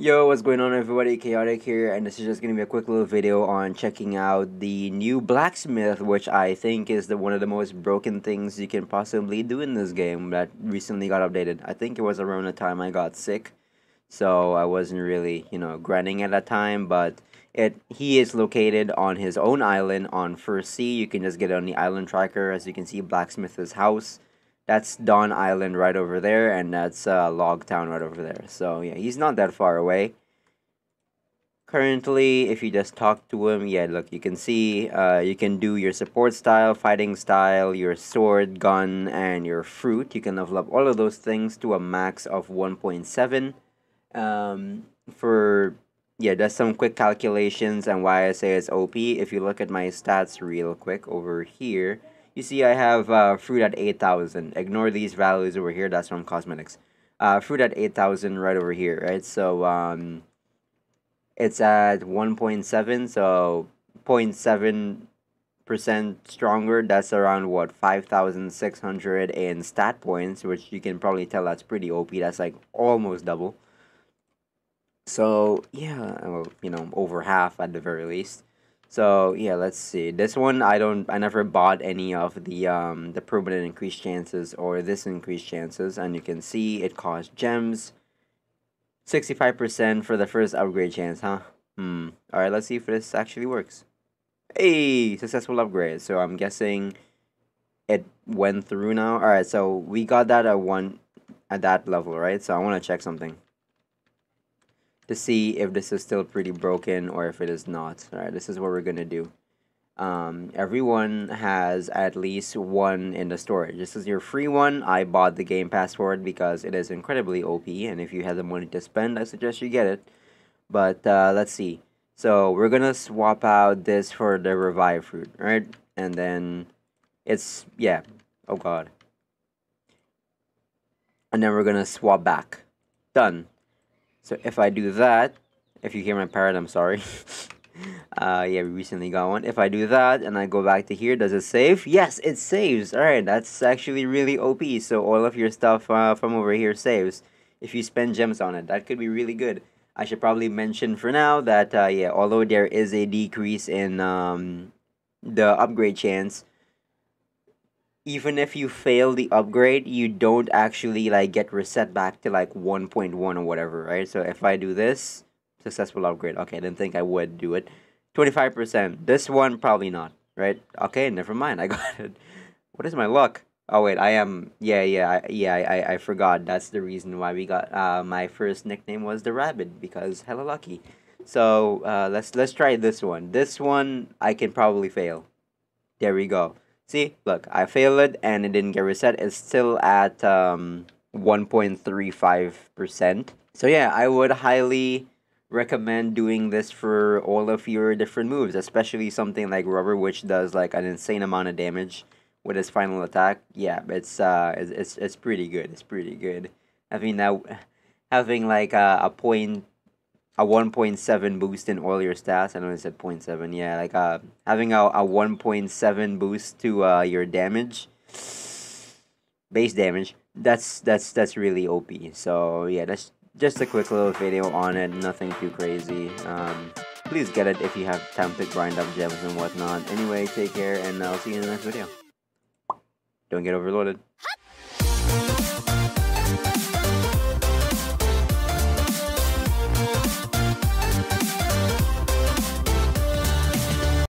Yo, what's going on everybody? Chaotic here and this is just going to be a quick little video on checking out the new blacksmith which I think is the one of the most broken things you can possibly do in this game that recently got updated. I think it was around the time I got sick so I wasn't really, you know, grinding at that time but it he is located on his own island on First Sea. You can just get on the island tracker as you can see blacksmith's house that's Dawn Island right over there, and that's uh, Log Town right over there. So yeah, he's not that far away. Currently, if you just talk to him, yeah, look, you can see, uh, you can do your support style, fighting style, your sword, gun, and your fruit. You can level up all of those things to a max of 1.7. Um, for, yeah, just some quick calculations and why I say it's OP, if you look at my stats real quick over here, you see, I have uh, fruit at 8,000. Ignore these values over here. That's from cosmetics. Uh, fruit at 8,000 right over here, right? So, um, it's at 1.7, so 0.7% stronger. That's around, what, 5,600 in stat points, which you can probably tell that's pretty OP. That's, like, almost double. So, yeah, well, you know, over half at the very least. So yeah, let's see. This one I don't I never bought any of the um the permanent increased chances or this increased chances and you can see it costs gems. 65% for the first upgrade chance, huh? Hmm. Alright, let's see if this actually works. Hey, successful upgrade. So I'm guessing it went through now. Alright, so we got that at one at that level, right? So I wanna check something to see if this is still pretty broken or if it is not. All right, this is what we're gonna do. Um, everyone has at least one in the storage. This is your free one. I bought the game pass it because it is incredibly OP, and if you have the money to spend, I suggest you get it. But uh, let's see. So we're gonna swap out this for the revive fruit, right? And then it's yeah. Oh god. And then we're gonna swap back. Done. So if I do that, if you hear my parrot, I'm sorry. uh, yeah, we recently got one. If I do that and I go back to here, does it save? Yes, it saves. All right, that's actually really OP. So all of your stuff uh, from over here saves if you spend gems on it. That could be really good. I should probably mention for now that, uh, yeah, although there is a decrease in um, the upgrade chance, even if you fail the upgrade, you don't actually like get reset back to like 1.1 or whatever, right? So if I do this, successful upgrade. Okay, I didn't think I would do it. 25%. This one probably not, right? Okay, never mind. I got it. What is my luck? Oh wait, I am yeah, yeah, yeah, I, I forgot. That's the reason why we got uh my first nickname was the rabbit because hella lucky. So, uh let's let's try this one. This one I can probably fail. There we go. See, look, I failed it, and it didn't get reset. It's still at um, 1.35%. So yeah, I would highly recommend doing this for all of your different moves, especially something like Rubber, which does like an insane amount of damage with his final attack. Yeah, it's uh, it's it's, pretty good. It's pretty good. I mean that having like a, a point a 1.7 boost in all your stats. I know I said 0.7. Yeah, like uh, having a, a 1.7 boost to uh, your damage, base damage. That's that's that's really OP. So yeah, that's just a quick little video on it. Nothing too crazy. Um, please get it if you have time to grind up gems and whatnot. Anyway, take care, and I'll see you in the next video. Don't get overloaded.